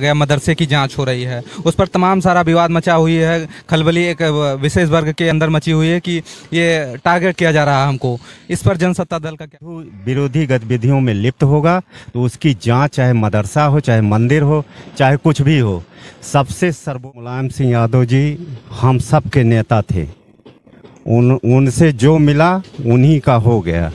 गया मदरसे की जांच हो रही है उस पर तमाम सारा विवाद मचा हुई है खलबली एक विशेष वर्ग के अंदर मची हुई है कि ये टारगेट किया जा रहा है हमको इस पर जनसत्ता दल का क्या विरोधी गतिविधियों में लिप्त होगा तो उसकी जाँच चाहे मदरसा हो चाहे मंदिर हो चाहे कुछ भी हो सबसे सर्वो मुलायम सिंह यादव जी हम सब के नेता थे उन उनसे जो मिला उन्हीं का हो गया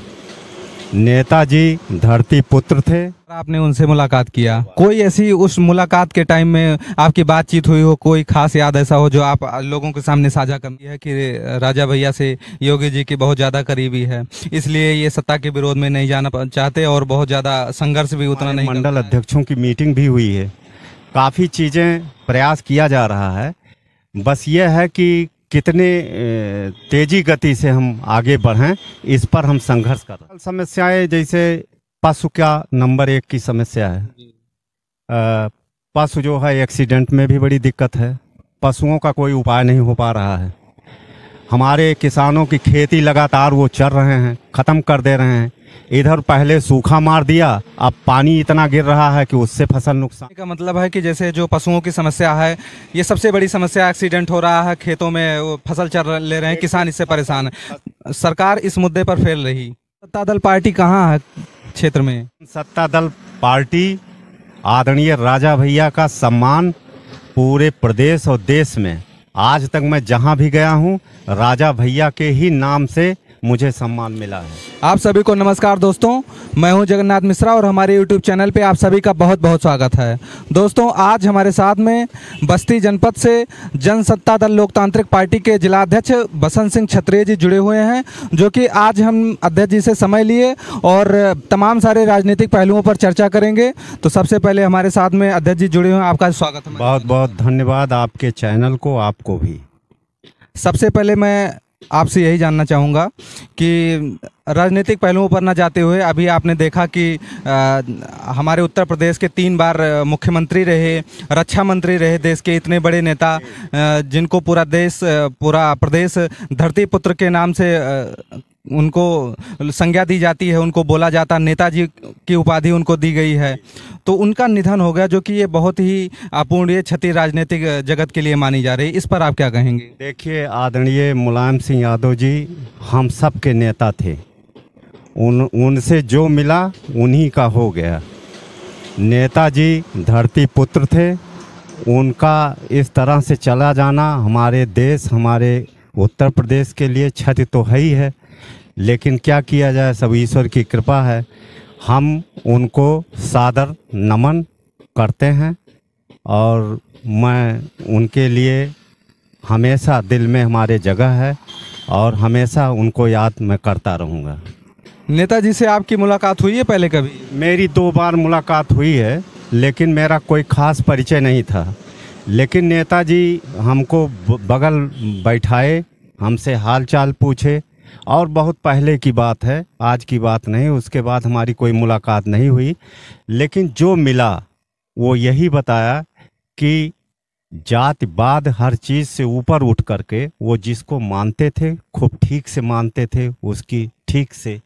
नेताजी धरती पुत्र थे आपने उनसे मुलाकात किया कोई ऐसी उस मुलाकात के टाइम में आपकी बातचीत हुई हो कोई खास याद ऐसा हो जो आप लोगों के सामने साझा कर है कि राजा भैया से योगी जी की बहुत ज़्यादा करीबी है इसलिए ये सत्ता के विरोध में नहीं जाना चाहते और बहुत ज़्यादा संघर्ष भी उतना नहीं मंडल अध्यक्षों की मीटिंग भी हुई है काफ़ी चीज़ें प्रयास किया जा रहा है बस ये है कि कितने तेजी गति से हम आगे बढ़ें इस पर हम संघर्ष कर रहे हैं समस्याएं जैसे पशु क्या नंबर एक की समस्या है पशु जो है एक्सीडेंट में भी बड़ी दिक्कत है पशुओं का कोई उपाय नहीं हो पा रहा है हमारे किसानों की खेती लगातार वो चल रहे हैं ख़त्म कर दे रहे हैं इधर पहले सूखा मार दिया अब पानी इतना गिर रहा है कि उससे फसल नुकसान का मतलब है कि जैसे जो पशुओं की समस्या है ये सबसे बड़ी समस्या एक्सीडेंट हो रहा है खेतों में फसल चल ले रहे हैं किसान इससे परेशान है सरकार इस मुद्दे पर फेल रही सत्ता दल पार्टी कहाँ है क्षेत्र में सत्ता दल पार्टी आदरणीय राजा भैया का सम्मान पूरे प्रदेश और देश में आज तक मैं जहाँ भी गया हूँ राजा भैया के ही नाम से मुझे सम्मान मिला है आप सभी को नमस्कार दोस्तों मैं हूं जगन्नाथ मिश्रा और हमारे यूट्यूब चैनल पे आप सभी का बहुत बहुत स्वागत है दोस्तों आज हमारे साथ में बस्ती जनपद से जनसत्ता दल लोकतांत्रिक पार्टी के जिलाध्यक्ष बसंत सिंह छत्रिय जी जुड़े हुए हैं जो कि आज हम अध्यक्ष जी से समय लिए और तमाम सारे राजनीतिक पहलुओं पर चर्चा करेंगे तो सबसे पहले हमारे साथ में अध्यक्ष जी जुड़े हुए हैं आपका स्वागत है बहुत बहुत धन्यवाद आपके चैनल को आपको भी सबसे पहले मैं आपसे यही जानना चाहूँगा कि राजनीतिक पहलुओं पर ना जाते हुए अभी आपने देखा कि आ, हमारे उत्तर प्रदेश के तीन बार मुख्यमंत्री रहे रक्षा मंत्री रहे देश के इतने बड़े नेता आ, जिनको पूरा देश पूरा प्रदेश धरती पुत्र के नाम से आ, उनको संज्ञा दी जाती है उनको बोला जाता नेताजी की उपाधि उनको दी गई है तो उनका निधन हो गया जो कि ये बहुत ही अपूर्णीय क्षति राजनीतिक जगत के लिए मानी जा रही है इस पर आप क्या कहेंगे देखिए आदरणीय मुलायम सिंह यादव जी हम सब के नेता थे उन उनसे जो मिला उन्हीं का हो गया नेताजी धरती पुत्र थे उनका इस तरह से चला जाना हमारे देश हमारे उत्तर प्रदेश के लिए क्षति तो है ही है लेकिन क्या किया जाए सब ईश्वर की कृपा है हम उनको सादर नमन करते हैं और मैं उनके लिए हमेशा दिल में हमारे जगह है और हमेशा उनको याद मैं करता रहूँगा नेताजी से आपकी मुलाकात हुई है पहले कभी मेरी दो बार मुलाकात हुई है लेकिन मेरा कोई खास परिचय नहीं था लेकिन नेताजी हमको बगल बैठाए हमसे हाल चाल पूछे और बहुत पहले की बात है आज की बात नहीं उसके बाद हमारी कोई मुलाकात नहीं हुई लेकिन जो मिला वो यही बताया कि जातिवाद हर चीज़ से ऊपर उठ करके वो जिसको मानते थे खूब ठीक से मानते थे उसकी ठीक से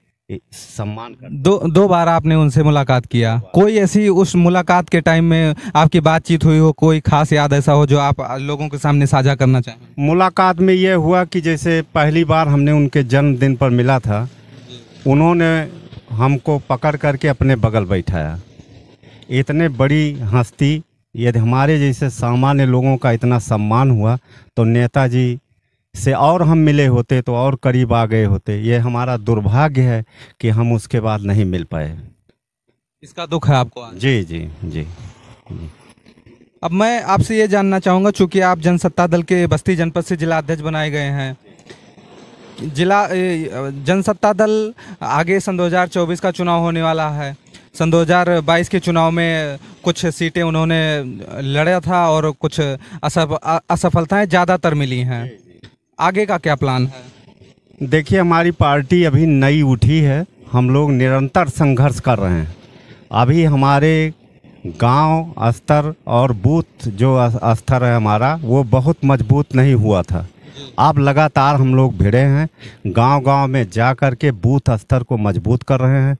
सम्मान दो दो बार आपने उनसे मुलाकात किया कोई ऐसी उस मुलाकात के टाइम में आपकी बातचीत हुई हो कोई खास याद ऐसा हो जो आप लोगों के सामने साझा करना चाहें मुलाकात में यह हुआ कि जैसे पहली बार हमने उनके जन्मदिन पर मिला था उन्होंने हमको पकड़ करके अपने बगल बैठाया इतने बड़ी हस्ती यदि हमारे जैसे सामान्य लोगों का इतना सम्मान हुआ तो नेताजी से और हम मिले होते तो और करीब आ गए होते ये हमारा दुर्भाग्य है कि हम उसके बाद नहीं मिल पाए इसका दुख है आपको आज? जी जी जी, जी। अब मैं आपसे ये जानना चाहूँगा चूँकि आप जनसत्ता दल के बस्ती जनपद से जिला अध्यक्ष बनाए गए हैं जिला जनसत्ता दल आगे सन 2024 का चुनाव होने वाला है सन 2022 के चुनाव में कुछ सीटें उन्होंने लड़ा था और कुछ असफ, असफलताएं ज़्यादातर मिली हैं आगे का क्या प्लान है देखिए हमारी पार्टी अभी नई उठी है हम लोग निरंतर संघर्ष कर रहे हैं अभी हमारे गांव स्तर और बूथ जो स्तर है हमारा वो बहुत मजबूत नहीं हुआ था अब लगातार हम लोग भिड़े हैं गांव गांव में जा कर के बूथ स्तर को मजबूत कर रहे हैं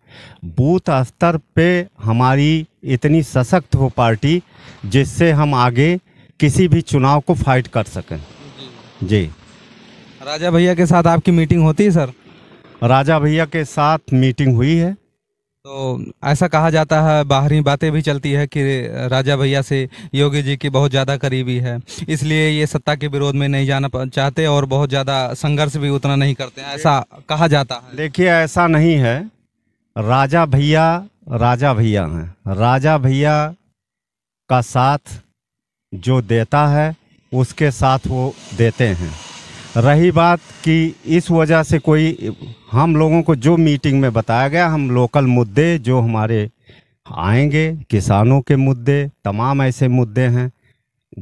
बूथ स्तर पे हमारी इतनी सशक्त हो पार्टी जिससे हम आगे किसी भी चुनाव को फाइट कर सकें जी राजा भैया के साथ आपकी मीटिंग होती है सर राजा भैया के साथ मीटिंग हुई है तो ऐसा कहा जाता है बाहरी बातें भी चलती है कि राजा भैया से योगी जी की बहुत ज़्यादा करीबी है इसलिए ये सत्ता के विरोध में नहीं जाना चाहते और बहुत ज़्यादा संघर्ष भी उतना नहीं करते हैं ऐसा कहा जाता है देखिए ऐसा नहीं है राजा भैया राजा भैया हैं राजा भैया का साथ जो देता है उसके साथ वो देते हैं रही बात कि इस वजह से कोई हम लोगों को जो मीटिंग में बताया गया हम लोकल मुद्दे जो हमारे आएंगे किसानों के मुद्दे तमाम ऐसे मुद्दे हैं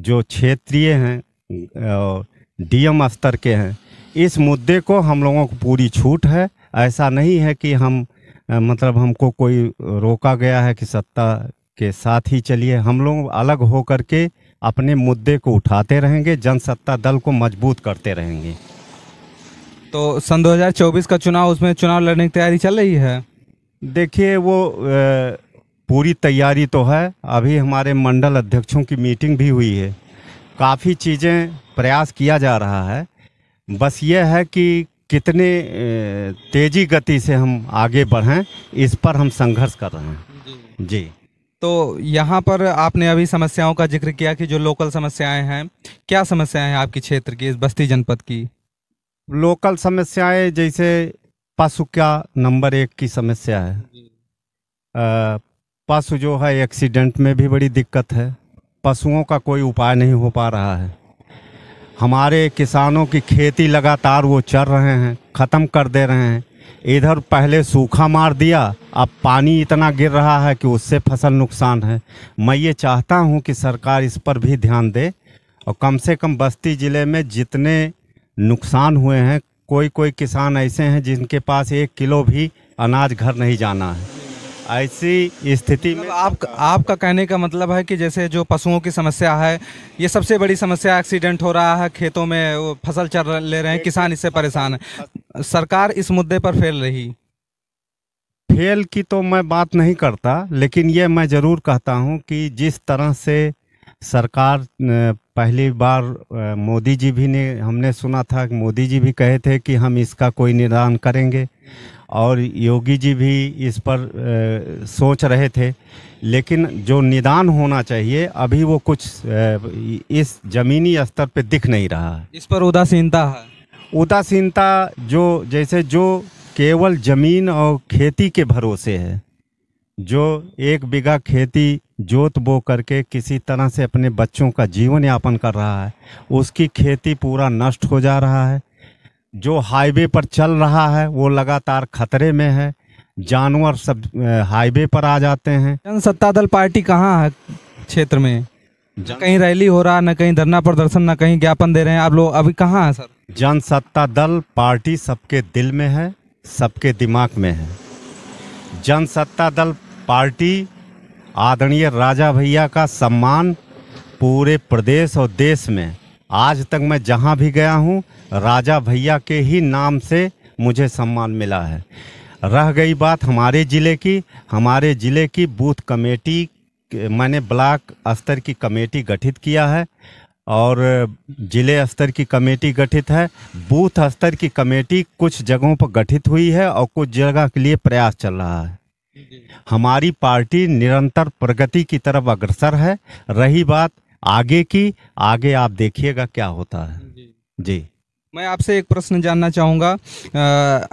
जो क्षेत्रीय हैं डीएम स्तर के हैं इस मुद्दे को हम लोगों को पूरी छूट है ऐसा नहीं है कि हम मतलब हमको कोई रोका गया है कि सत्ता के साथ ही चलिए हम लोग अलग हो कर के अपने मुद्दे को उठाते रहेंगे जनसत्ता दल को मजबूत करते रहेंगे तो सन 2024 का चुनाव उसमें चुनाव लड़ने की तैयारी चल रही है देखिए वो पूरी तैयारी तो है अभी हमारे मंडल अध्यक्षों की मीटिंग भी हुई है काफ़ी चीज़ें प्रयास किया जा रहा है बस ये है कि कितने तेज़ी गति से हम आगे बढ़ें इस पर हम संघर्ष कर रहे हैं जी तो यहाँ पर आपने अभी समस्याओं का जिक्र किया कि जो लोकल समस्याएं हैं क्या समस्याएं हैं आपकी क्षेत्र की इस बस्ती जनपद की लोकल समस्याएं जैसे पशु का नंबर एक की समस्या है पशु जो है एक्सीडेंट में भी बड़ी दिक्कत है पशुओं का कोई उपाय नहीं हो पा रहा है हमारे किसानों की खेती लगातार वो चर रहे हैं ख़त्म कर दे रहे हैं इधर पहले सूखा मार दिया अब पानी इतना गिर रहा है कि उससे फसल नुकसान है मैं ये चाहता हूँ कि सरकार इस पर भी ध्यान दे और कम से कम बस्ती ज़िले में जितने नुकसान हुए हैं कोई कोई किसान ऐसे हैं जिनके पास एक किलो भी अनाज घर नहीं जाना है ऐसी स्थिति में मतलब आप आपका कहने का मतलब है कि जैसे जो पशुओं की समस्या है ये सबसे बड़ी समस्या एक्सीडेंट हो रहा है खेतों में फसल चल ले रहे हैं किसान इससे परेशान है सरकार इस मुद्दे पर फेल रही फेल की तो मैं बात नहीं करता लेकिन ये मैं ज़रूर कहता हूँ कि जिस तरह से सरकार पहली बार मोदी जी भी ने हमने सुना था कि मोदी जी भी कहे थे कि हम इसका कोई निदान करेंगे और योगी जी भी इस पर सोच रहे थे लेकिन जो निदान होना चाहिए अभी वो कुछ इस ज़मीनी स्तर पे दिख नहीं रहा इस पर उदासीनता है उदासीनता जो जैसे जो केवल ज़मीन और खेती के भरोसे है जो एक बीघा खेती जोत बो करके किसी तरह से अपने बच्चों का जीवन यापन कर रहा है उसकी खेती पूरा नष्ट हो जा रहा है जो हाईवे पर चल रहा है वो लगातार खतरे में है जानवर सब हाईवे पर आ जाते हैं जनसत्ता दल पार्टी कहाँ है क्षेत्र में कहीं रैली हो रहा न कहीं धरना प्रदर्शन न कहीं ज्ञापन दे रहे हैं आप लोग अभी कहाँ हैं सर जन सत्ता दल पार्टी सबके दिल में है सबके दिमाग में है जन सत्ता दल पार्टी आदरणीय राजा भैया का सम्मान पूरे प्रदेश और देश में आज तक मैं जहाँ भी गया हूँ राजा भैया के ही नाम से मुझे सम्मान मिला है रह गई बात हमारे ज़िले की हमारे ज़िले की बूथ कमेटी मैंने ब्लॉक स्तर की कमेटी गठित किया है और जिले स्तर की कमेटी गठित है बूथ स्तर की कमेटी कुछ जगहों पर गठित हुई है और कुछ जगह के लिए प्रयास चल रहा है हमारी पार्टी निरंतर प्रगति की तरफ अग्रसर है रही बात आगे की आगे आप देखिएगा क्या होता है जी, जी। मैं आपसे एक प्रश्न जानना चाहूँगा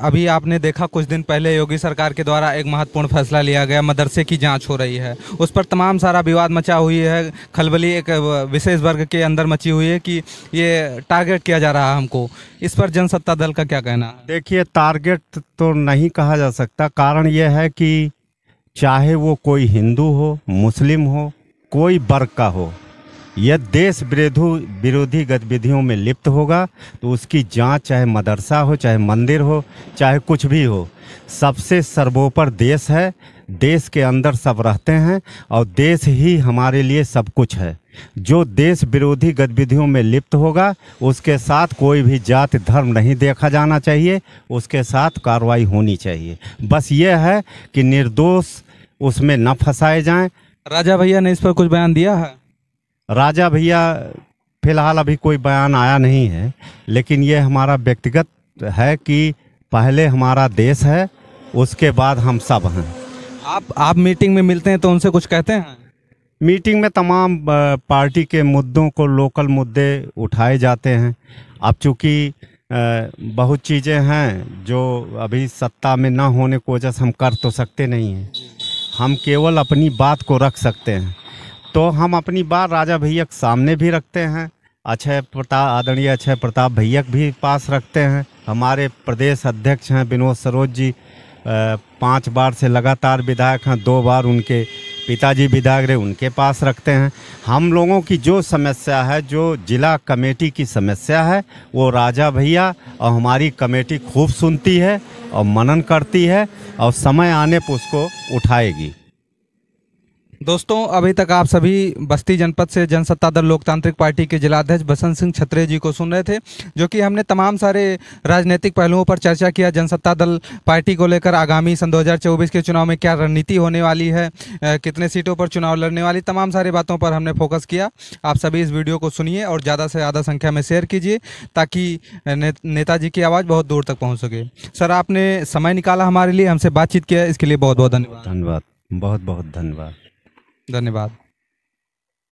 अभी आपने देखा कुछ दिन पहले योगी सरकार के द्वारा एक महत्वपूर्ण फैसला लिया गया मदरसे की जांच हो रही है उस पर तमाम सारा विवाद मचा हुई है खलबली एक विशेष वर्ग के अंदर मची हुई है कि ये टारगेट किया जा रहा है हमको इस पर जनसत्ता दल का क्या कहना है देखिए टारगेट तो नहीं कहा जा सकता कारण यह है कि चाहे वो कोई हिंदू हो मुस्लिम हो कोई वर्ग का हो यदि देश विरोधु विरोधी गतिविधियों में लिप्त होगा तो उसकी जांच चाहे मदरसा हो चाहे मंदिर हो चाहे कुछ भी हो सबसे सर्वोपर देश है देश के अंदर सब रहते हैं और देश ही हमारे लिए सब कुछ है जो देश विरोधी गतिविधियों में लिप्त होगा उसके साथ कोई भी जाति धर्म नहीं देखा जाना चाहिए उसके साथ कार्रवाई होनी चाहिए बस ये है कि निर्दोष उसमें न फंसाए जाएं राजा भैया ने इस पर कुछ बयान दिया है राजा भैया फिलहाल अभी कोई बयान आया नहीं है लेकिन ये हमारा व्यक्तिगत है कि पहले हमारा देश है उसके बाद हम सब हैं आप आप मीटिंग में मिलते हैं तो उनसे कुछ कहते हैं मीटिंग में तमाम पार्टी के मुद्दों को लोकल मुद्दे उठाए जाते हैं अब चूँकि बहुत चीज़ें हैं जो अभी सत्ता में ना होने को वजह से हम कर तो सकते नहीं हैं हम केवल अपनी बात को रख सकते हैं तो हम अपनी बात राजा भैया के सामने भी रखते हैं अक्षय प्रताप आदरणीय अक्षय प्रताप भैया भी पास रखते हैं हमारे प्रदेश अध्यक्ष हैं विनोद सरोज जी पांच बार से लगातार विधायक हैं दो बार उनके पिताजी विधायक रहे उनके पास रखते हैं हम लोगों की जो समस्या है जो जिला कमेटी की समस्या है वो राजा भैया और हमारी कमेटी खूब सुनती है और मनन करती है और समय आने पर उसको उठाएगी दोस्तों अभी तक आप सभी बस्ती जनपद से जनसत्ता दल लोकतांत्रिक पार्टी के जिलाध्यक्ष बसंत सिंह छत्रे जी को सुन रहे थे जो कि हमने तमाम सारे राजनीतिक पहलुओं पर चर्चा किया जनसत्ता दल पार्टी को लेकर आगामी सन 2024 के चुनाव में क्या रणनीति होने वाली है कितने सीटों पर चुनाव लड़ने वाली तमाम सारी बातों पर हमने फोकस किया आप सभी इस वीडियो को सुनिए और ज़्यादा से ज़्यादा संख्या में शेयर कीजिए ताकि नेताजी की आवाज़ बहुत दूर तक पहुँच सके सर आपने समय निकाला हमारे लिए हमसे बातचीत किया इसके लिए बहुत बहुत धन्यवाद धन्यवाद बहुत बहुत धन्यवाद धन्यवाद